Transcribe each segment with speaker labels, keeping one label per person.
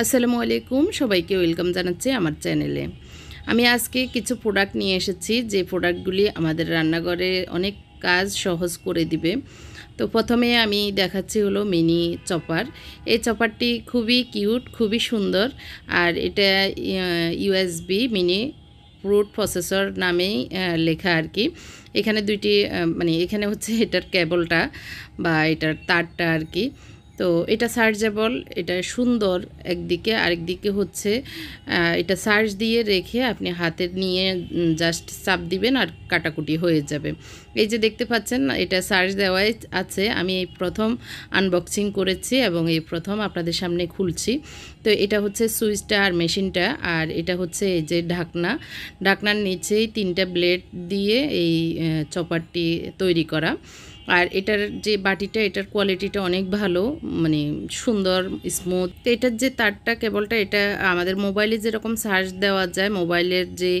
Speaker 1: আসসালামু আলাইকুম সবাইকে ওয়েলকাম জানাচ্ছি আমার চ্যানেলে আমি আজকে কিছু প্রোডাক্ট নিয়ে এসেছি যে প্রোডাক্টগুলি আমাদের রান্নাঘরে অনেক কাজ সহজ করে দিবে তো প্রথমে আমি দেখাচ্ছি হলো মিনি চপার এই চপারটি খুবই কিউট খুবই সুন্দর আর এটা ইউএসবি মিনি রুট প্রসেসর নামেই লেখা আর কি এখানে দুইটি মানে এখানে হচ্ছে এটার কেবলটা বা এটার তারটা আর কি তো এটা সার্জেবল এটা সুন্দর একদিকে আরেকদিকে হচ্ছে এটা সার্জ দিয়ে রেখে আপনি হাতে নিয়ে জাস্ট চাপ দিবেন আর কাটাকুটি হয়ে যাবে এই যে দেখতে পাচ্ছেন এটা সার্জ দেওয়াই আছে আমি এই প্রথম আনবক্সিং করেছি এবং এই প্রথম আপনাদের সামনে খুলছি তো এটা হচ্ছে সুইচটা আর মেশিনটা আর এটা হচ্ছে এই যে ঢাকনা ঢাকনার নিচেই তিনটা ব্লেড দিয়ে এই চপারটি তৈরি করা আর এটার যে বাটিটা এটার কোয়ালিটিটা অনেক ভালো মানে সুন্দর স্মুথ তো এটার যে তারটা কেবলটা এটা আমাদের মোবাইলে যেরকম সার্জ দেওয়া যায় মোবাইলের যে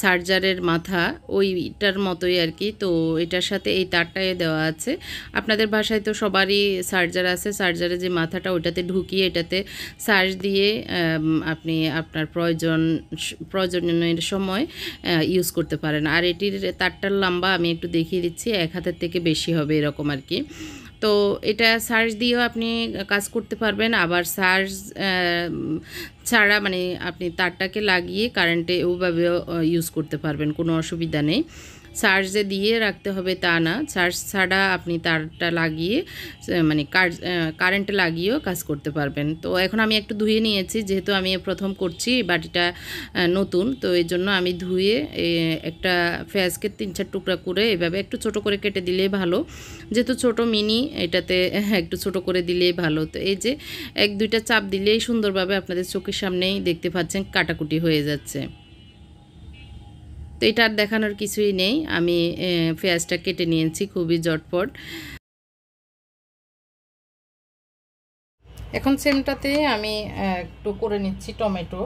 Speaker 1: চার্জারের মাথা ওইটার মতোই আর কি তো এটার সাথে এই তারটাই দেওয়া আছে আপনাদের বাসায় তো সবারই চার্জার আছে চার্জারের যে মাথাটা ওইটাতে ঢুকিয়ে এটাতে সার্জ দিয়ে আপনি আপনার প্রয়োজন প্রয়োজনের সময় ইউজ করতে পারেন আর এটির তারটার লম্বা আমি একটু দেখিয়ে দিচ্ছি এক হাতের থেকে বেশি হবে হবে এরকম আর কি তো এটা সার্চ দিয়েও আপনি কাজ করতে পারবেন আবার সার্চ ছাড়া মানে আপনি তারটাকে লাগিয়ে কারেন্টে ওভাবেও ইউজ করতে পারবেন কোনো অসুবিধা নেই চার্জে দিয়ে রাখতে হবে তা না চার্জ ছাড়া আপনি তারটা লাগিয়ে মানে কারেন্ট লাগিয়েও কাজ করতে পারবেন তো এখন আমি একটু ধুয়ে নিয়েছি যেহেতু আমি প্রথম করছি বাটিটা নতুন তো এই জন্য আমি ধুয়ে একটা ফ্যাসকে তিন চার টুকরা করে এভাবে একটু ছোট করে কেটে দিলে ভালো যেহেতু ছোট মিনি এটাতে একটু ছোট করে দিলেই ভালো তো এই যে এক দুইটা চাপ দিলেই সুন্দরভাবে আপনাদের চোখের সামনেই দেখতে পাচ্ছেন কাটাকুটি হয়ে যাচ্ছে তো এটা আর দেখানোর কিছুই নেই আমি পেঁয়াজটা কেটে নিয়েছি খুবই জটপট এখন সেমটাতে আমি একটু করে নিচ্ছি টমেটো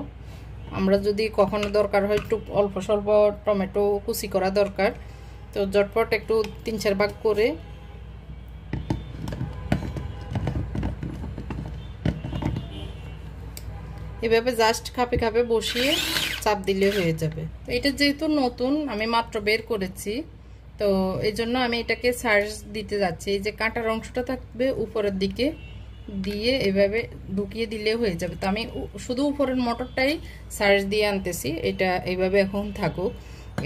Speaker 1: আমরা যদি কখনো দরকার হয় একটু অল্প স্বল্প টমেটো কুচি করা দরকার তো জটপট একটু তিন চার ভাগ করে এভাবে জাস্ট খাপে খাপে বসিয়ে চাপ দিলে হয়ে যাবে তো এটা যেহেতু নতুন আমি মাত্র বের করেছি তো এই জন্য আমি এটাকে সার্জ দিতে যাচ্ছি এই যে কাঁটার অংশটা থাকবে উপরের দিকে দিয়ে এভাবে ঢুকিয়ে দিলে হয়ে যাবে তো আমি শুধু উপরের মোটরটাই সার্জ দিয়ে আনতেছি এটা এইভাবে এখন থাকুক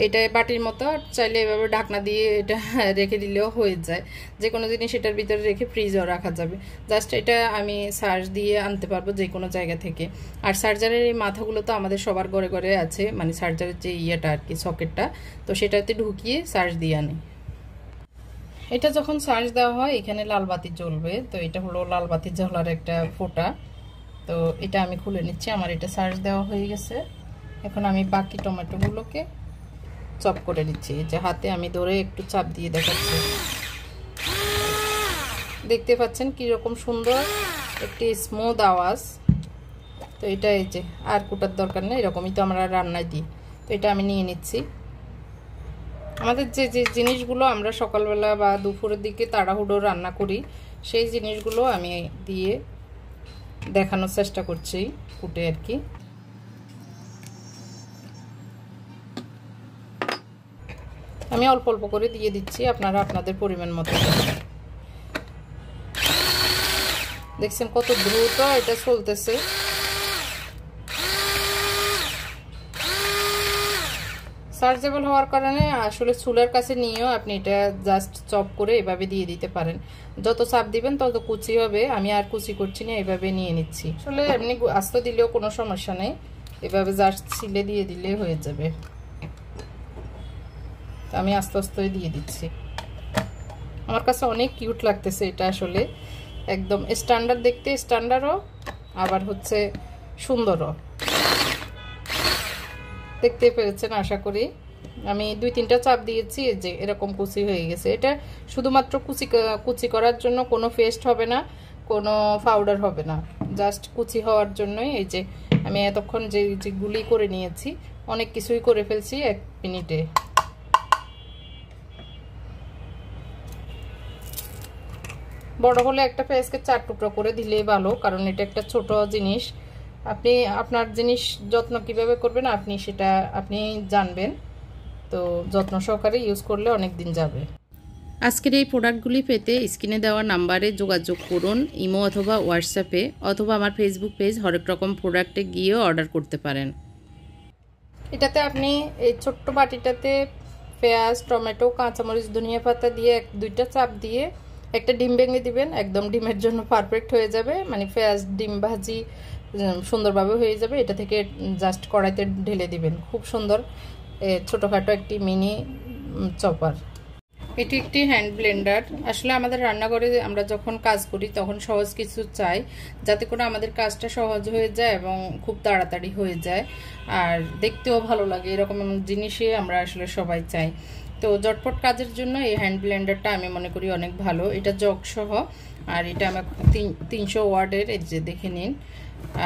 Speaker 1: এটা বাটির মতো চাইলে এভাবে ঢাকনা দিয়ে এটা রেখে দিলেও হয়ে যায় যে কোনো জিনিস এটার ভিতরে রেখে ফ্রিজেও রাখা যাবে জাস্ট এটা আমি সার্জ দিয়ে আনতে পারবো যে কোনো জায়গা থেকে আর সার্জারের এই মাথাগুলো তো আমাদের সবার ঘরে ঘরে আছে মানে সার্জারের যে ইয়েটা আর কি সকেটটা তো সেটাতে ঢুকিয়ে সার্জ দিয়ে আনি এটা যখন সার্জ দেওয়া হয় এখানে লাল বাতি জ্বলবে তো এটা হলো লাল বাতি জ্বলার একটা ফোটা তো এটা আমি খুলে নিচ্ছি আমার এটা সার্জ দেওয়া হয়ে গেছে এখন আমি বাকি টমেটোগুলোকে চপ করে নিচ্ছি যে হাতে আমি ধরে একটু চাপ দিয়ে দেখাচ্ছি দেখতে পাচ্ছেন কীরকম সুন্দর একটি স্মুথ আওয়াজ তো এটা এই যে আর কুটার দরকার নেই এরকমই তো আমরা রান্নায় দিই তো এটা আমি নিয়ে নিচ্ছি আমাদের যে যে জিনিসগুলো আমরা সকালবেলা বা দুপুরের দিকে তাড়াহুড়ো রান্না করি সেই জিনিসগুলো আমি দিয়ে দেখানোর চেষ্টা করছি কুটে আর কি আমি অল্প অল্প করে দিয়ে দিচ্ছি আপনারা আপনাদের পরিমাণ মতো দেখছেন কত দ্রুত এটা চলতেছে চার্জেবল হওয়ার কারণে আসলে চুলের কাছে নিয়েও আপনি এটা জাস্ট চপ করে এভাবে দিয়ে দিতে পারেন যত চাপ দিবেন তত কুচি হবে আমি আর কুচি করছি না এভাবে নিয়ে নিচ্ছি আসলে এমনি আস্ত দিলেও কোনো সমস্যা নেই এভাবে জাস্ট ছিলে দিয়ে দিলে হয়ে যাবে আমি আস্তে আস্তে দিয়ে দিচ্ছি আমার কাছে অনেক কিউট লাগতেছে এটা আসলে একদম স্ট্যান্ডার্ড দেখতে স্ট্যান্ডার্ডও আবার হচ্ছে সুন্দরও দেখতে পেরেছেন আশা করি আমি দুই তিনটা চাপ দিয়েছি যে এরকম কুচি হয়ে গেছে এটা শুধুমাত্র কুচি কুচি করার জন্য কোনো ফেস্ট হবে না কোনো পাউডার হবে না জাস্ট কুচি হওয়ার জন্যই এই যে আমি এতক্ষণ যে যেগুলি করে নিয়েছি অনেক কিছুই করে ফেলছি এক মিনিটে বড় হলে একটা পেঁয়াজকে চার টুকরো করে দিলেই ভালো কারণ এটা একটা ছোট জিনিস আপনি আপনার জিনিস যত্ন কিভাবে করবেন আপনি সেটা আপনি জানবেন তো যত্ন সহকারে ইউজ করলে অনেক দিন যাবে আজকের এই প্রোডাক্টগুলি পেতে স্ক্রিনে দেওয়া নাম্বারে যোগাযোগ করুন ইমো অথবা হোয়াটসঅ্যাপে অথবা আমার ফেসবুক পেজ হরেক রকম প্রোডাক্টে গিয়েও অর্ডার করতে পারেন এটাতে আপনি এই ছোট্ট বাটিটাতে পেঁয়াজ টমেটো কাঁচামরিচ ধনিয়া পাতা দিয়ে এক দুইটা চাপ দিয়ে একটা ডিম ভেঙে দিবেন একদম ডিমের জন্য পারফেক্ট হয়ে যাবে মানে পেঁয়াজ ডিম ভাজি সুন্দরভাবে হয়ে যাবে এটা থেকে জাস্ট কড়াইতে ঢেলে দিবেন খুব সুন্দর ছোটোখাটো একটি মিনি চপার এটি একটি হ্যান্ড ব্লেন্ডার আসলে আমাদের রান্নাঘরে আমরা যখন কাজ করি তখন সহজ কিছু চাই যাতে করে আমাদের কাজটা সহজ হয়ে যায় এবং খুব তাড়াতাড়ি হয়ে যায় আর দেখতেও ভালো লাগে এরকম জিনিসই আমরা আসলে সবাই চাই তো জটপট কাজের জন্য এই হ্যান্ড ব্লেন্ডারটা আমি মনে করি অনেক ভালো এটা সহ আর এটা আমার তিন তিনশো ওয়ার্ডের এই যে দেখে নিন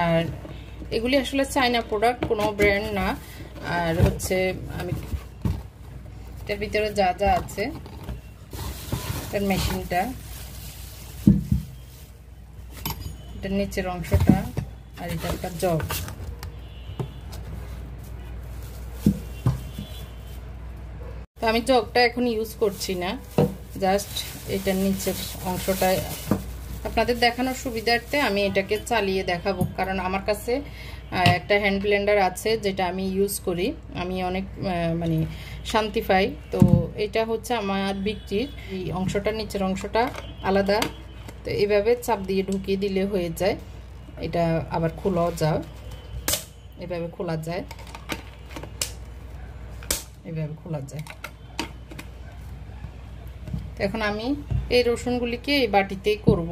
Speaker 1: আর এগুলি আসলে চায়না প্রোডাক্ট কোনো ব্র্যান্ড না আর হচ্ছে আমি এটার ভিতরে যা যা আছে তার মেশিনটা এটার নিচের অংশটা আর এটা একটা জগ তো আমি চকটা এখন ইউজ করছি না জাস্ট এটার নিচের অংশটায় আপনাদের দেখানোর সুবিধার্থে আমি এটাকে চালিয়ে দেখাবো কারণ আমার কাছে একটা হ্যান্ড ব্লেন্ডার আছে যেটা আমি ইউজ করি আমি অনেক মানে শান্তি পাই তো এটা হচ্ছে আমার বিক্রির এই অংশটার নিচের অংশটা আলাদা তো এভাবে চাপ দিয়ে ঢুকিয়ে দিলে হয়ে যায় এটা আবার খোলাও যায় এভাবে খোলা যায় এভাবে খোলা যায় এখন আমি এই রসুনগুলিকে এই বাটিতেই করব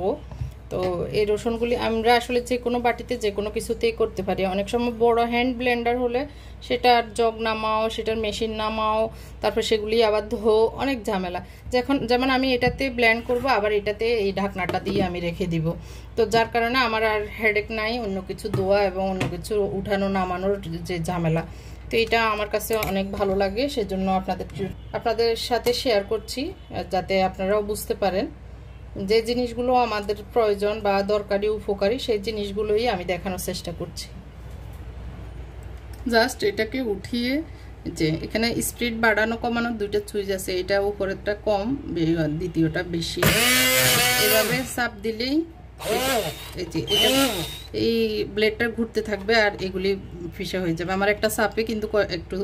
Speaker 1: তো এই রসুনগুলি আমরা আসলে যে কোনো বাটিতে যে কোনো কিছুতেই করতে পারি অনেক সময় বড় হ্যান্ড ব্লেন্ডার হলে সেটার জগ নামাও সেটার মেশিন নামাও তারপর সেগুলি আবার ধো অনেক ঝামেলা যখন যেমন আমি এটাতে ব্ল্যান্ড করব আবার এটাতে এই ঢাকনাটা দিয়ে আমি রেখে দিব তো যার কারণে আমার আর হেডেক নাই অন্য কিছু দোয়া এবং অন্য কিছু উঠানো নামানোর যে ঝামেলা তো এটা আমার কাছে অনেক ভালো লাগে সেজন্য আপনাদের আপনাদের সাথে শেয়ার করছি যাতে আপনারাও বুঝতে পারেন যে জিনিসগুলো আমাদের প্রয়োজন বা দরকারি উপকারী সেই জিনিসগুলোই আমি দেখানোর চেষ্টা করছি জাস্ট এটাকে উঠিয়ে যে এখানে স্পিড বাড়ানো কমানো দুইটা সুইচ আছে এটা উপরেরটা কম দ্বিতীয়টা বেশি এভাবে চাপ দিলেই এই ব্লেডটা ঘুরতে থাকবে আর এগুলি ফিসা হয়ে যাবে আমার একটা সাপে কিন্তু একটু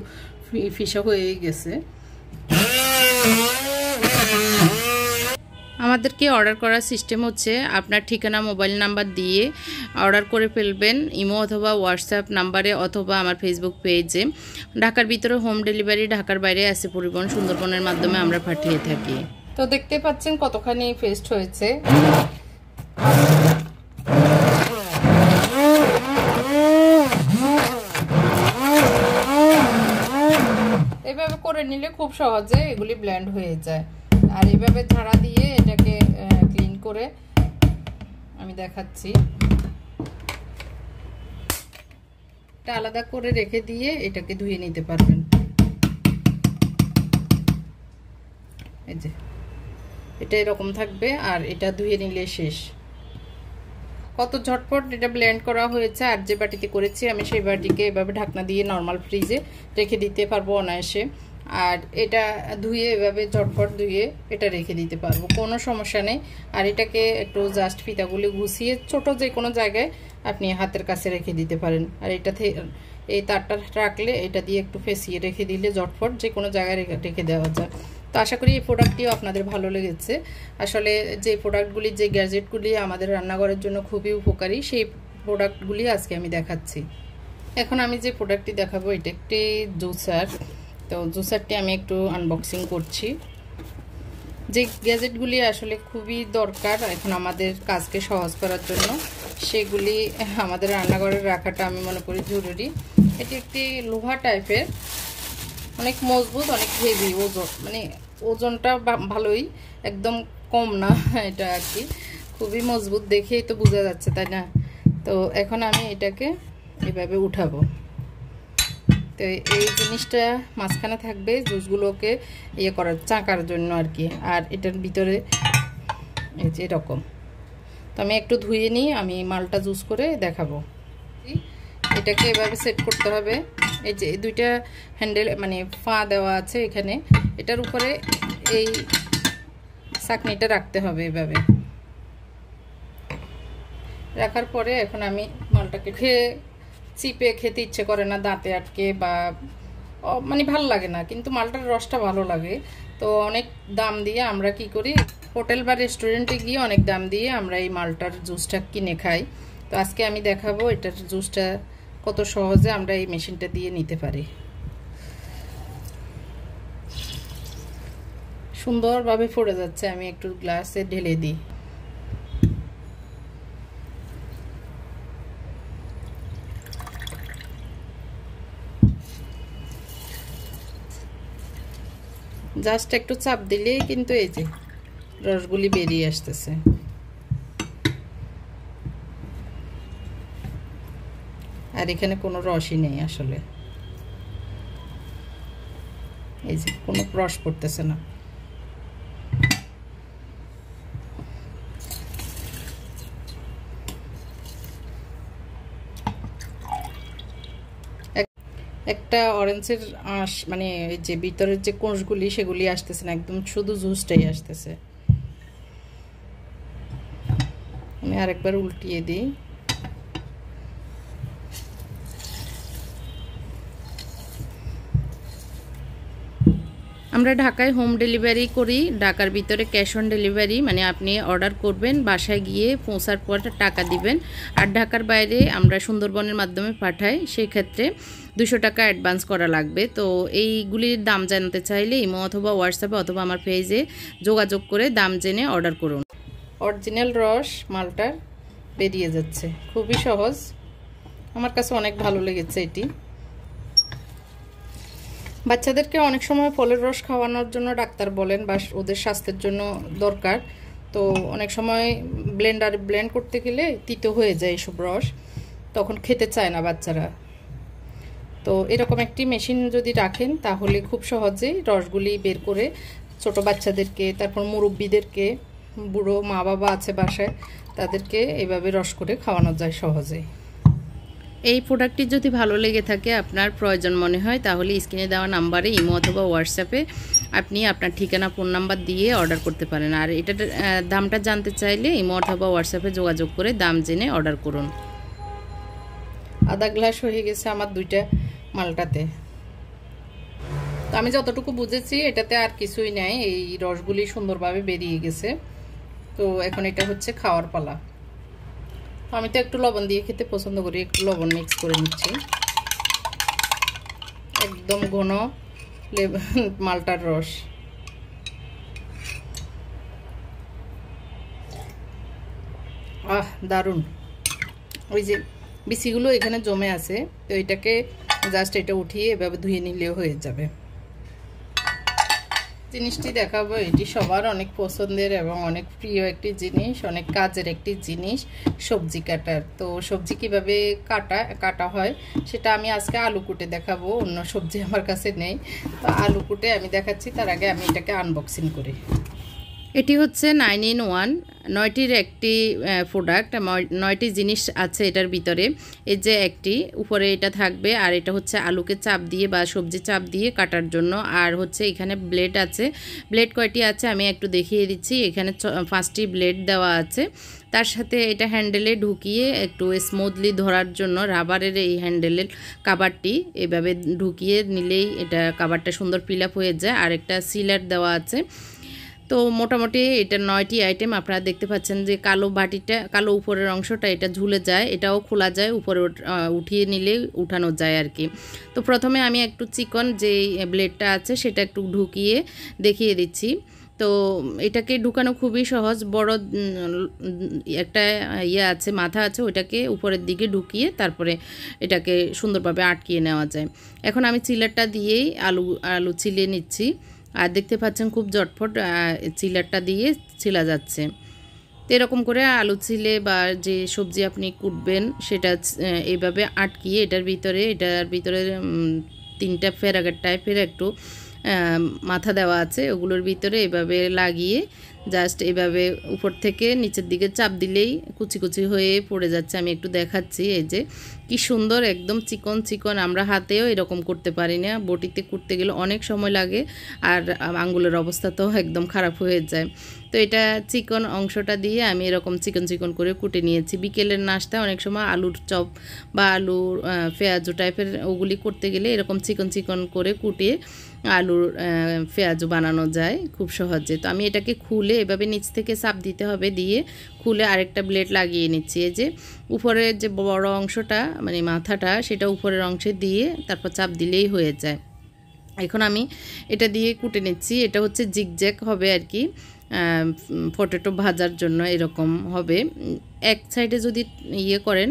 Speaker 1: ফিসা হয়ে গেছে আমাদেরকে অর্ডার করার সিস্টেম হচ্ছে আপনার ঠিকানা মোবাইল নাম্বার দিয়ে অর্ডার করে ফেলবেন ইমো অথবা হোয়াটসঅ্যাপ নাম্বারে অথবা আমার ফেসবুক পেজে ঢাকার ভিতরে হোম ডেলিভারি ঢাকার বাইরে আসে পরিবহন সুন্দরবনের মাধ্যমে আমরা পাঠিয়ে থাকি তো দেখতে পাচ্ছেন কতখানি ফেস্ট হয়েছে এভাবে করে নিলে খুব সহজে এগুলি ব্ল্যান্ড হয়ে যায় আর এভাবে ঝাড়া দিয়ে এটাকে ক্লিন করে আমি দেখাচ্ছি এটা আলাদা করে রেখে দিয়ে এটাকে ধুয়ে নিতে পারবেন এই যে এটা এরকম থাকবে আর এটা ধুয়ে নিলে শেষ কত ঝটপট এটা ব্লেন্ড করা হয়েছে আর যে বাটিতে করেছি আমি সেই বাটিকে এভাবে ঢাকনা দিয়ে নর্মাল ফ্রিজে রেখে দিতে পারবো অনায়াসে আর এটা ধুয়ে এভাবে ঝটপট ধুয়ে এটা রেখে দিতে পারবো কোনো সমস্যা নেই আর এটাকে একটু জাস্ট ফিতাগুলি গুছিয়ে ছোট যে কোনো জায়গায় আপনি হাতের কাছে রেখে দিতে পারেন আর এটা এই তারটা রাখলে এটা দিয়ে একটু ফেসিয়ে রেখে দিলে ঝটফট যে কোনো জায়গায় রেখে দেওয়া যায় তো আশা করি এই প্রোডাক্টটিও আপনাদের ভালো লেগেছে আসলে যে প্রোডাক্টগুলি যে গ্যাজেটগুলি আমাদের রান্নাঘরের জন্য খুবই উপকারী সেই প্রোডাক্টগুলি আজকে আমি দেখাচ্ছি এখন আমি যে প্রোডাক্টটি দেখাবো এটা একটি জুসার তো জুসারটি আমি একটু আনবক্সিং করছি যে গ্যাজেটগুলি আসলে খুবই দরকার এখন আমাদের কাজকে সহজ করার জন্য সেগুলি আমাদের রান্নাঘরে রাখাটা আমি মনে করি জরুরি এটি একটি লোহা টাইপের অনেক মজবুত অনেক হেভি ওজন মানে ওজনটা ভালোই একদম কম না এটা আর কি খুবই মজবুত দেখেই তো বোঝা যাচ্ছে তাই না তো এখন আমি এটাকে এভাবে উঠাবো তো এই জিনিসটা মাঝখানে থাকবে জুসগুলোকে ইয়ে করার চাকার জন্য আর কি আর এটার ভিতরে এই যে এরকম তো আমি একটু ধুয়ে নিই আমি মালটা জুস করে দেখাবো এটাকে এভাবে সেট করতে হবে এই যে দুইটা হ্যান্ডেল মানে ফা দেওয়া আছে এখানে এটার উপরে এই চাকনিটা রাখতে হবে এভাবে রাখার পরে এখন আমি মালটাকে খেয়ে চিপে খেতে ইচ্ছে করে না দাঁতে আটকে বা মানে ভালো লাগে না কিন্তু মালটার রসটা ভালো লাগে তো অনেক দাম দিয়ে আমরা কি করি হোটেল বা রেস্টুরেন্টে গিয়ে অনেক দাম দিয়ে আমরা এই মালটার জুসটা কিনে খাই তো আজকে আমি দেখাবো এটার জুসটা কত সহজে আমরা এই মেশিনটা দিয়ে নিতে পারি সুন্দরভাবে পড়ে যাচ্ছে আমি একটু গ্লাসে ঢেলে দিই জাস্ট একটু চাপ দিলেই কিন্তু এই যে রসগুলি বেরিয়ে আসতেছে আর এখানে কোনো রসই নেই আসলে এই যে কোনো রস পড়তেছে না একটা অরেঞ্জের আঁশ মানে যে ভিতরের যে কোষগুলি সেগুলি আসতেছে না একদম শুধু জুসটাই আসতেছে আমি আরেকবার উল্টিয়ে দিই আমরা ঢাকায় হোম ডেলিভারি করি ঢাকার ভিতরে ক্যাশ অন ডেলিভারি মানে আপনি অর্ডার করবেন বাসায় গিয়ে পৌঁছার পর টাকা দিবেন আর ঢাকার বাইরে আমরা সুন্দরবনের মাধ্যমে পাঠাই সেই ক্ষেত্রে দুশো টাকা অ্যাডভান্স করা লাগবে তো এইগুলির দাম জানতে চাইলে ইমো অথবা হোয়াটসঅ্যাপে অথবা আমার পেজে যোগাযোগ করে দাম জেনে অর্ডার করুন অরিজিনাল রস মালটার বেরিয়ে যাচ্ছে খুবই সহজ আমার কাছে অনেক ভালো লেগেছে এটি বাচ্চাদেরকে অনেক সময় ফলের রস খাওয়ানোর জন্য ডাক্তার বলেন বা ওদের স্বাস্থ্যের জন্য দরকার তো অনেক সময় ব্লেন্ডার ব্লেন্ড করতে গেলে তিতো হয়ে যায় এসব রস তখন খেতে চায় না বাচ্চারা তো এরকম একটি মেশিন যদি রাখেন তাহলে খুব সহজেই রসগুলি বের করে ছোট বাচ্চাদেরকে তারপর মুরব্বীদেরকে বুড়ো মা বাবা আছে বাসায় তাদেরকে এভাবে রস করে খাওয়ানো যায় সহজে এই প্রোডাক্টটি যদি ভালো লেগে থাকে আপনার প্রয়োজন মনে হয় তাহলে স্ক্রিনে দেওয়া নাম্বারে ইমো অথবা হোয়াটসঅ্যাপে আপনি আপনার ঠিকানা ফোন নাম্বার দিয়ে অর্ডার করতে পারেন আর এটার দামটা জানতে চাইলে ইমো অথবা হোয়াটসঅ্যাপে যোগাযোগ করে দাম জেনে অর্ডার করুন আধা গ্লাস হয়ে গেছে আমার দুইটা মালটাতে তো আমি যতটুকু বুঝেছি এটাতে আর কিছুই নাই এই রসগুলি সুন্দরভাবে বেরিয়ে গেছে তো এখন এটা হচ্ছে খাওয়ার পালা আমি তো একটু লবণ দিয়ে খেতে পছন্দ করি একটু লবণ মিক্স করে নিচ্ছি একদম ঘন মালটার রস আহ দারুণ ওই যে বিসিগুলো এখানে জমে আছে তো এটাকে জাস্ট এটা উঠিয়ে এভাবে ধুয়ে নিলেও হয়ে যাবে জিনিসটি দেখাবো এটি সবার অনেক পছন্দের এবং অনেক প্রিয় একটি জিনিস অনেক কাজের একটি জিনিস সবজি কাটার তো সবজি কিভাবে কাটা কাটা হয় সেটা আমি আজকে আলু কুটে দেখাবো অন্য সবজি আমার কাছে নেই তো আলু কুটে আমি দেখাচ্ছি তার আগে আমি এটাকে আনবক্সিং করি এটি হচ্ছে নাইন ইন ওয়ান নয়টির একটি প্রোডাক্ট নয়টি জিনিস আছে এটার ভিতরে এই যে একটি উপরে এটা থাকবে আর এটা হচ্ছে আলুকে চাপ দিয়ে বা সবজি চাপ দিয়ে কাটার জন্য আর হচ্ছে এখানে ব্লেড আছে ব্লেড কয়টি আছে আমি একটু দেখিয়ে দিচ্ছি এখানে পাঁচটি ব্লেড দেওয়া আছে তার সাথে এটা হ্যান্ডেলে ঢুকিয়ে একটু স্মুথলি ধরার জন্য রাবারের এই হ্যান্ডেলের কাবারটি এভাবে ঢুকিয়ে নিলেই এটা কাবারটা সুন্দর পিল হয়ে যায় আর একটা সিলার দেওয়া আছে তো মোটামুটি এটা নয়টি আইটেম আপনারা দেখতে পাচ্ছেন যে কালো বাটিটা কালো উপরের অংশটা এটা ঝুলে যায় এটাও খোলা যায় উপরে উঠিয়ে নিলে উঠানো যায় আর কি তো প্রথমে আমি একটু চিকন যে ব্লেডটা আছে সেটা একটু ঢুকিয়ে দেখিয়ে দিচ্ছি তো এটাকে ঢুকানো খুবই সহজ বড় একটা ইয়ে আছে মাথা আছে ওইটাকে উপরের দিকে ঢুকিয়ে তারপরে এটাকে সুন্দরভাবে আটকিয়ে নেওয়া যায় এখন আমি চিলারটা দিয়েই আলু আলু ছিলে নিচ্ছি আর দেখতে পাচ্ছেন খুব জটফট চিলারটা দিয়ে ছিলা যাচ্ছে তো এরকম করে আলু ছিলে বা যে সবজি আপনি কুটবেন সেটা এইভাবে আটকিয়ে এটার ভিতরে এটার ভিতরে তিনটা ফেরাগার টাইপের একটু মাথা দেওয়া আছে ওগুলোর ভিতরে এভাবে লাগিয়ে জাস্ট এভাবে উপর থেকে নিচের দিকে চাপ দিলেই কুচি কুচি হয়ে পড়ে যাচ্ছে আমি একটু দেখাচ্ছি এই যে কি সুন্দর একদম চিকন চিকন আমরা হাতেও এরকম করতে পারি না বটিতে করতে গেলে অনেক সময় লাগে আর আঙ্গুলের অবস্থা তো একদম খারাপ হয়ে যায় তো এটা চিকন অংশটা দিয়ে আমি এরকম চিকন চিকন করে কুটে নিয়েছি বিকেলের নাস্তা অনেক সময় আলুর চপ বা আলুর পেঁয়াজু টাইপের ওগুলি করতে গেলে এরকম চিকন চিকন করে কুটিয়ে আলুর পেঁয়াজও বানানো যায় খুব সহজে তো আমি এটাকে খুলে এভাবে নিচ থেকে চাপ দিতে হবে দিয়ে খুলে আরেকটা ব্লেড লাগিয়ে নিচ্ছি এই যে উপরের যে বড় অংশটা মানে মাথাটা সেটা উপরের অংশে দিয়ে তারপর চাপ দিলেই হয়ে যায় এখন আমি এটা দিয়ে কুটে নিচ্ছি এটা হচ্ছে জিগজ্যাক হবে আর কি পটেটো ভাজার জন্য এরকম হবে এক সাইডে যদি ইয়ে করেন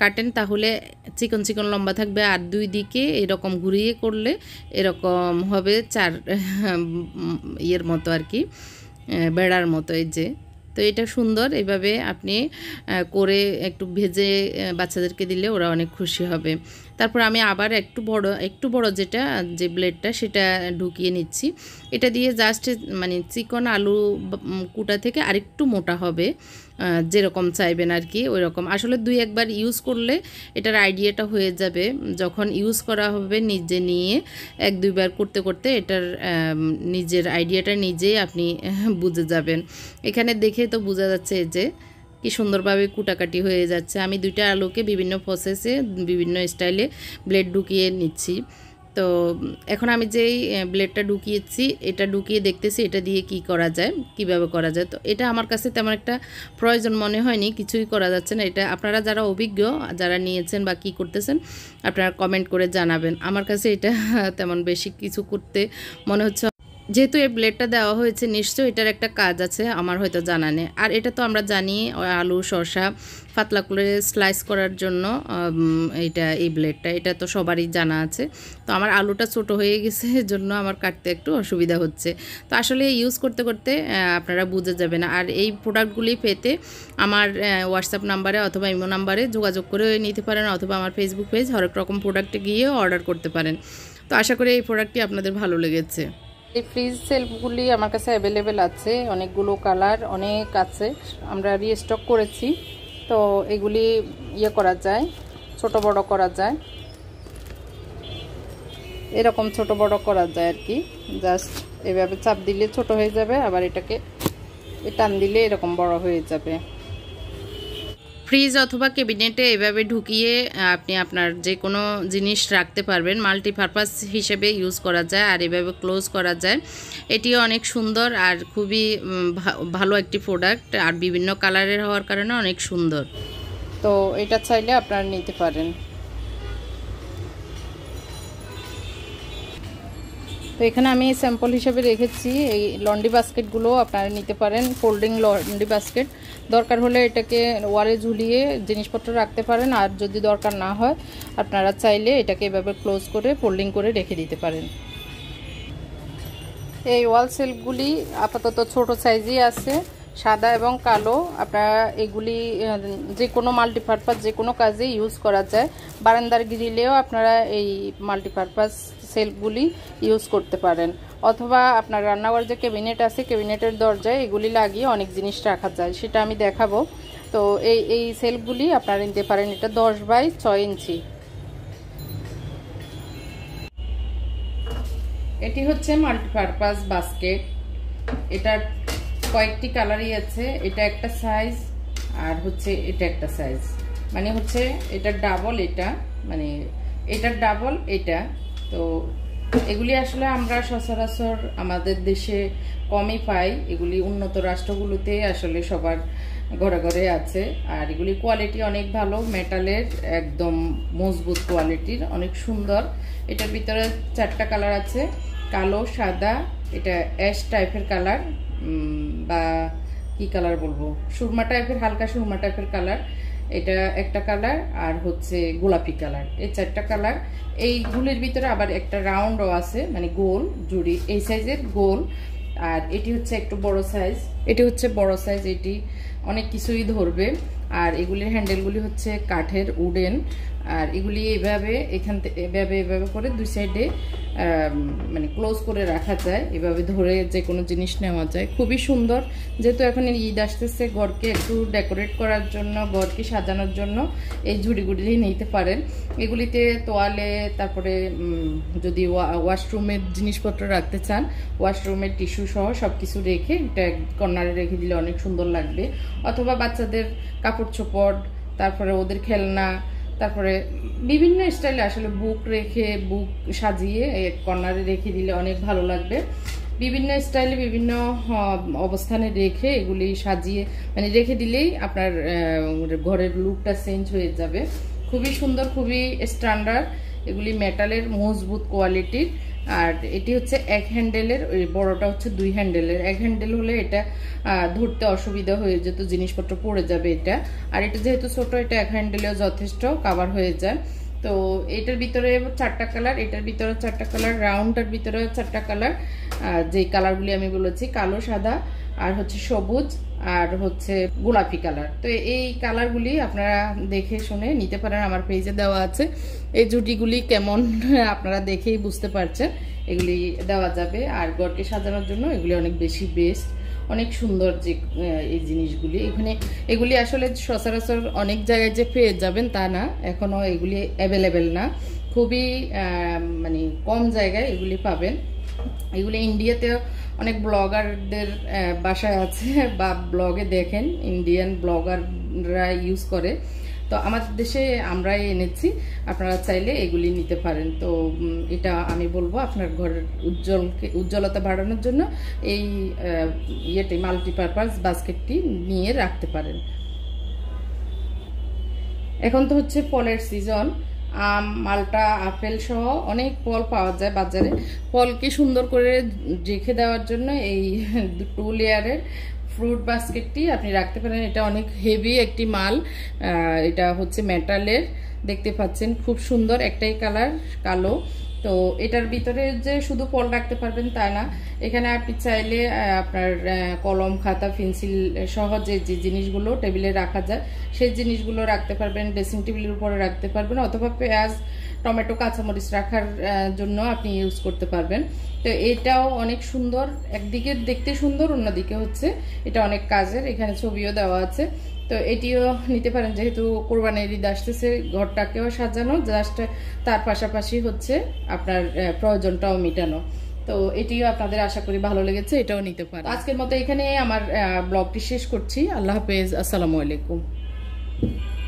Speaker 1: কাটেন তাহলে চিকন চিকন লম্বা থাকবে আর দুই দিকে এরকম ঘুরিয়ে করলে এরকম হবে চার ইয়ের মতো আর কি বেড়ার মতো এই যে তো এটা সুন্দর এভাবে আপনি করে একটু ভেজে বাচ্চাদেরকে দিলে ওরা অনেক খুশি হবে তারপর আমি আবার একটু বড় একটু বড় যেটা যে ব্লেডটা সেটা ঢুকিয়ে নিচ্ছি এটা দিয়ে জাস্ট মানে চিকন আলু কুটা থেকে আরেকটু মোটা হবে যেরকম চাইবেন আর কি ওই রকম আসলে দুই একবার ইউজ করলে এটার আইডিয়াটা হয়ে যাবে যখন ইউজ করা হবে নিজে নিয়ে এক দুইবার করতে করতে এটার নিজের আইডিয়াটা নিজেই আপনি বুঝে যাবেন এখানে দেখে তো বোঝা যাচ্ছে যে কি সুন্দরভাবে কুটাকাটি হয়ে যাচ্ছে আমি দুইটা আলুকে বিভিন্ন প্রসেসে বিভিন্ন স্টাইলে ব্লেড ঢুকিয়ে নিচ্ছি তো এখন আমি যেই ব্লেডটা ঢুকিয়েছি এটা ঢুকিয়ে দেখতেছি এটা দিয়ে কি করা যায় কিভাবে করা যায় তো এটা আমার কাছে তেমন একটা প্রয়োজন মনে হয়নি কিছুই করা যাচ্ছে না এটা আপনারা যারা অভিজ্ঞ যারা নিয়েছেন বা কি করতেছেন আপনারা কমেন্ট করে জানাবেন আমার কাছে এটা তেমন বেশি কিছু করতে মনে হচ্ছে যেহেতু এই ব্লেডটা দেওয়া হয়েছে নিশ্চয়ই এটার একটা কাজ আছে আমার হয়তো জানা নেই আর এটা তো আমরা জানি আলু শসা পাতলা করে স্লাইস করার জন্য এটা এই ব্লেডটা এটা তো সবারই জানা আছে তো আমার আলুটা ছোট হয়ে গেছে জন্য আমার কাটতে একটু অসুবিধা হচ্ছে তো আসলে ইউজ করতে করতে আপনারা বুঝে যাবেন আর এই প্রোডাক্টগুলি পেতে আমার হোয়াটসঅ্যাপ নাম্বারে অথবা ইমো নাম্বারে যোগাযোগ করে নিতে পারেন অথবা আমার ফেসবুক পেজ হরেক রকম প্রোডাক্টে গিয়ে অর্ডার করতে পারেন তো আশা করি এই প্রোডাক্টটি আপনাদের ভালো লেগেছে এই ফ্রিজ সেলফগুলি আমার কাছে অ্যাভেলেবেল আছে অনেকগুলো কালার অনেক আছে আমরা রিস্টক করেছি তো এগুলি ইয়ে করা যায় ছোট বড় করা যায় এরকম ছোট বড় করা যায় আর কি জাস্ট এভাবে চাপ দিলে ছোট হয়ে যাবে আবার এটাকে টান দিলে এরকম বড় হয়ে যাবে ফ্রিজ অথবা কেবিনেটে এভাবে ঢুকিয়ে আপনি আপনার যে কোনো জিনিস রাখতে পারবেন মাল্টিপারপাস হিসেবে ইউজ করা যায় আর এভাবে ক্লোজ করা যায় এটি অনেক সুন্দর আর খুবই ভালো একটি প্রোডাক্ট আর বিভিন্ন কালারের হওয়ার কারণে অনেক সুন্দর তো এটা চাইলে আপনারা নিতে পারেন তো এখানে আমি স্যাম্পল হিসেবে রেখেছি এই লন্ড্রি বাস্কেটগুলো আপনারা নিতে পারেন ফোল্ডিং লন্ড্রি বাস্কেট দরকার হলে এটাকে ওয়ালে ঝুলিয়ে জিনিসপত্র রাখতে পারেন আর যদি দরকার না হয় আপনারা চাইলে এটাকে এভাবে ক্লোজ করে ফোল্ডিং করে রেখে দিতে পারেন এই ওয়াল সেলফগুলি আপাতত ছোট সাইজই আছে সাদা এবং কালো আপনারা এগুলি যে কোনো মাল্টিপারপাস যে কোনো কাজে ইউজ করা যায় বারান্দার গ্রিলেও আপনারা এই মাল্টিপারপাস সেলফগুলি ইউজ করতে পারেন অথবা আপনার রান্নাঘর যে ক্যাবিনেট আছে ক্যাবিনেটের দরজায় এগুলি লাগিয়ে অনেক জিনিস রাখা যায় সেটা আমি দেখাবো তো এই এই সেলফগুলি আপনারা নিতে পারেন এটা দশ বাই ছয় ইঞ্চি এটি হচ্ছে মাল্টিপারপাস বাস্কেট এটার কয়েকটি কালারই আছে এটা একটা সাইজ আর হচ্ছে এটা একটা সাইজ মানে হচ্ছে এটা ডাবল এটা মানে এটার ডাবল এটা তো এগুলি আসলে আমরা সচরাচর আমাদের দেশে কমই পাই এগুলি উন্নত রাষ্ট্রগুলোতে আসলে সবার ঘরে ঘরে আছে আর এগুলি কোয়ালিটি অনেক ভালো মেটালের একদম মজবুত কোয়ালিটির অনেক সুন্দর এটার ভিতরে চারটা কালার আছে কালো সাদা এটা অ্যাশ টাইপের কালার বা কি কালার বলবো সুরমা টাইপের হালকা সুরমা টাইপের কালার এটা একটা কালার আর হচ্ছে গোলাপি কালার এই চারটা কালার এইগুলির ভিতরে আবার একটা রাউন্ডও আছে মানে গোল জুড়ি এই সাইজের গোল আর এটি হচ্ছে একটু বড় সাইজ এটি হচ্ছে বড় সাইজ এটি অনেক কিছুই ধরবে আর এগুলির হ্যান্ডেলগুলি হচ্ছে কাঠের উডেন আর এগুলি এভাবে এখান থেকে এভাবে এভাবে করে দুই সাইডে মানে ক্লোজ করে রাখা যায় এভাবে ধরে যে কোনো জিনিস নেওয়া যায় খুবই সুন্দর যেহেতু এখন ঈদ আসতেছে ঘরকে একটু ডেকোরেট করার জন্য ঘরকে সাজানোর জন্য এই ঝুড়িগুলি নিতে পারেন এগুলিতে তোয়ালে তারপরে যদি ওয়াশরুমের জিনিসপত্র রাখতে চান ওয়াশরুমের টিস্যু সহ সব কিছু রেখে এটা কর্নারে রেখে দিলে অনেক সুন্দর লাগবে অথবা বাচ্চাদের কাপড় কাপড় চোপড় তারপরে ওদের খেলনা তারপরে বিভিন্ন স্টাইলে আসলে বুক রেখে বুক সাজিয়ে কর্নারে রেখে দিলে অনেক ভালো লাগবে বিভিন্ন স্টাইলে বিভিন্ন অবস্থানে রেখে এগুলি সাজিয়ে মানে রেখে দিলেই আপনার ঘরের লুকটা চেঞ্জ হয়ে যাবে খুবই সুন্দর খুবই স্ট্যান্ডার্ড এগুলি মেটালের মজবুত কোয়ালিটির আর এটি হচ্ছে এক হ্যান্ডেলের ওই বড়টা হচ্ছে দুই হ্যান্ডেলের এক হ্যান্ডেল হলে এটা ধরতে অসুবিধা হয়ে যেত জিনিসপত্র পড়ে যাবে এটা আর এটা যেহেতু ছোট এটা এক হ্যান্ডেলেও যথেষ্ট কাভার হয়ে যায় তো এটার ভিতরে চারটা কালার এটার ভিতরে চারটা কালার রাউন্ডটার ভিতরে চারটা কালার যে কালারগুলি আমি বলেছি কালো সাদা আর হচ্ছে সবুজ আর হচ্ছে গোলাপি কালার তো এই কালারগুলি আপনারা দেখে শুনে নিতে পারেন আমার পেজে দেওয়া আছে এই জুটিগুলি কেমন আপনারা দেখেই বুঝতে পারছেন এগুলি দেওয়া যাবে আর গড়কে সাজানোর জন্য এগুলি অনেক বেশি বেস্ট অনেক সুন্দর যে এই জিনিসগুলি এখানে এগুলি আসলে সচরাচর অনেক জায়গায় যে পেয়ে যাবেন তা না এখনও এগুলি অ্যাভেলেবেল না খুবই মানে কম জায়গায় এগুলি পাবেন এগুলি ইন্ডিয়াতে অনেক ব্লগারদের বাসায় আছে বা ব্লগে দেখেন ইন্ডিয়ান ব্লগাররা ইউজ করে তো আমাদের দেশে আমরাই এনেছি আপনারা চাইলে এগুলি নিতে পারেন তো এটা আমি বলবো আপনার ঘরের উজ্জ্বলকে উজ্জ্বলতা বাড়ানোর জন্য এই ইয়েটি মাল্টিপারপাস বাস্কেটটি নিয়ে রাখতে পারেন এখন তো হচ্ছে ফলের সিজন আম মালটা আপেল সহ অনেক ফল পাওয়া যায় বাজারে ফলকে সুন্দর করে রেখে দেওয়ার জন্য এই টু লেয়ারের ফ্রুট বাস্কেটটি আপনি রাখতে পারেন এটা অনেক হেভি একটি মাল এটা হচ্ছে মেটালের দেখতে পাচ্ছেন খুব সুন্দর একটাই কালার কালো তো এটার ভিতরে যে শুধু ফল রাখতে পারবেন তা না এখানে আপনি চাইলে আপনার কলম খাতা পেন্সিল সহজে যে জিনিসগুলো টেবিলে রাখা যায় সেই জিনিসগুলো রাখতে পারবেন ড্রেসিং টেবিলের উপরে রাখতে পারবেন অথবা পেঁয়াজ টমেটো কাঁচামরিচ রাখার জন্য আপনি ইউজ করতে পারবেন তো এটাও অনেক সুন্দর একদিকে দেখতে সুন্দর অন্যদিকে হচ্ছে এটা অনেক কাজের এখানে ছবিও দেওয়া আছে তো এটিও নিতে পারেন যেহেতু কোরবানের ঈদ আসতেছে ঘরটাকেও সাজানো জাস্ট তার পাশাপাশি হচ্ছে আপনার প্রয়োজনটাও মেটানো তো এটিও আপনাদের আশা করি ভালো লেগেছে এটাও নিতে পারেন আজকের মতো এখানে আমার ব্লগটি শেষ করছি আল্লাহ হাফেজ আসসালামু আলাইকুম